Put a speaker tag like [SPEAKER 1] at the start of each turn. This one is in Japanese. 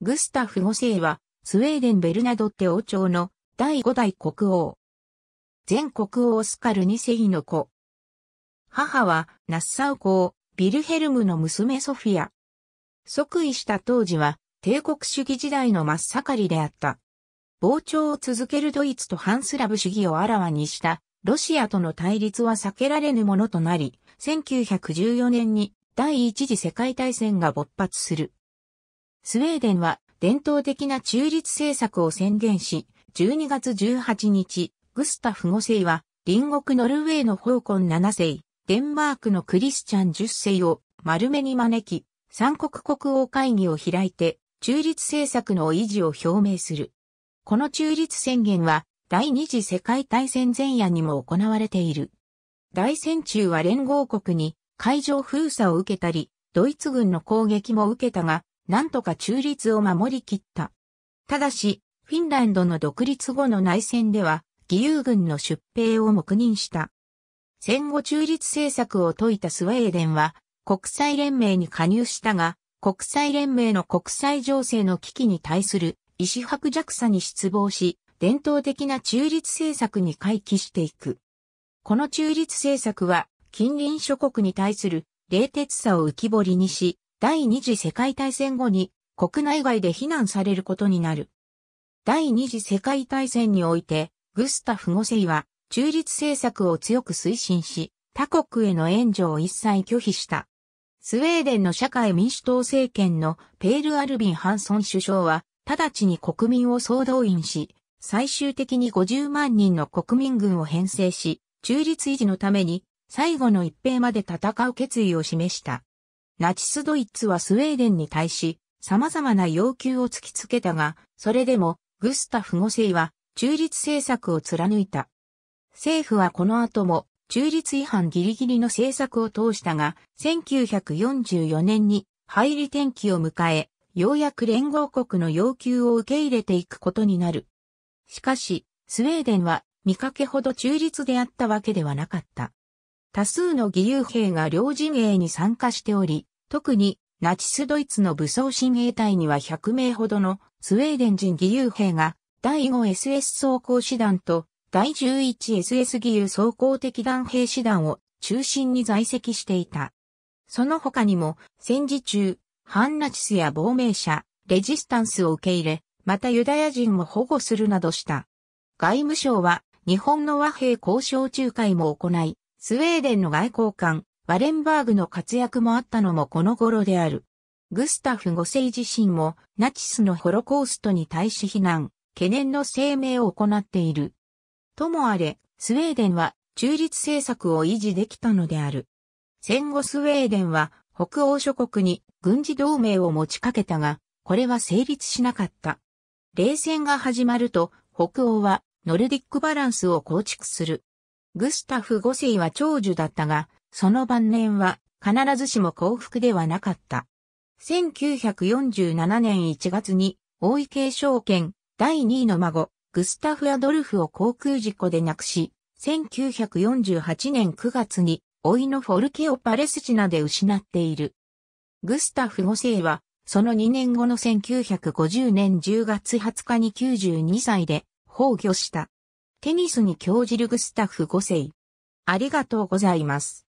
[SPEAKER 1] グスタフ5世は、スウェーデンベルナドって王朝の第5代国王。前国王スカル2世の子。母は、ナッサウ公、ビルヘルムの娘ソフィア。即位した当時は、帝国主義時代の真っ盛りであった。膨張を続けるドイツとハンスラブ主義をあらわにした、ロシアとの対立は避けられぬものとなり、1914年に第一次世界大戦が勃発する。スウェーデンは伝統的な中立政策を宣言し、12月18日、グスタフ5世は、隣国ノルウェーのホーコン7世、デンマークのクリスチャン10世を丸めに招き、三国国王会議を開いて、中立政策の維持を表明する。この中立宣言は、第二次世界大戦前夜にも行われている。大戦中は連合国に海上封鎖を受けたり、ドイツ軍の攻撃も受けたが、なんとか中立を守り切った。ただし、フィンランドの独立後の内戦では、義勇軍の出兵を黙認した。戦後中立政策を説いたスウェーデンは、国際連盟に加入したが、国際連盟の国際情勢の危機に対する意思薄弱さに失望し、伝統的な中立政策に回帰していく。この中立政策は、近隣諸国に対する冷徹さを浮き彫りにし、第二次世界大戦後に国内外で非難されることになる。第二次世界大戦において、グスタフ・ゴセイは中立政策を強く推進し、他国への援助を一切拒否した。スウェーデンの社会民主党政権のペール・アルビン・ハンソン首相は、直ちに国民を総動員し、最終的に50万人の国民軍を編成し、中立維持のために最後の一兵まで戦う決意を示した。ナチスドイツはスウェーデンに対し、様々な要求を突きつけたが、それでも、グスタフ5世は、中立政策を貫いた。政府はこの後も、中立違反ギリギリの政策を通したが、1944年に、配理転機を迎え、ようやく連合国の要求を受け入れていくことになる。しかし、スウェーデンは見かけほど中立であったわけではなかった。多数の義勇兵が両陣営に参加しており、特にナチスドイツの武装親衛隊には100名ほどのスウェーデン人義勇兵が第 5SS 装甲師団と第 11SS 義勇装甲敵団兵師団を中心に在籍していた。その他にも戦時中、反ナチスや亡命者、レジスタンスを受け入れ、またユダヤ人も保護するなどした。外務省は日本の和平交渉仲介も行い、スウェーデンの外交官、ワレンバーグの活躍もあったのもこの頃である。グスタフ5世自身もナチスのホロコーストに対し非難、懸念の声明を行っている。ともあれ、スウェーデンは中立政策を維持できたのである。戦後スウェーデンは北欧諸国に軍事同盟を持ちかけたが、これは成立しなかった。冷戦が始まると、北欧はノルディックバランスを構築する。グスタフ5世は長寿だったが、その晩年は必ずしも幸福ではなかった。1947年1月に、大井継承権第2位の孫、グスタフ・アドルフを航空事故で亡くし、1948年9月に、老いのフォルケオ・パレスチナで失っている。グスタフ5世は、その2年後の1950年10月20日に92歳で、崩御した。テニスに興じるグスタッフ5世。ありがとうございます。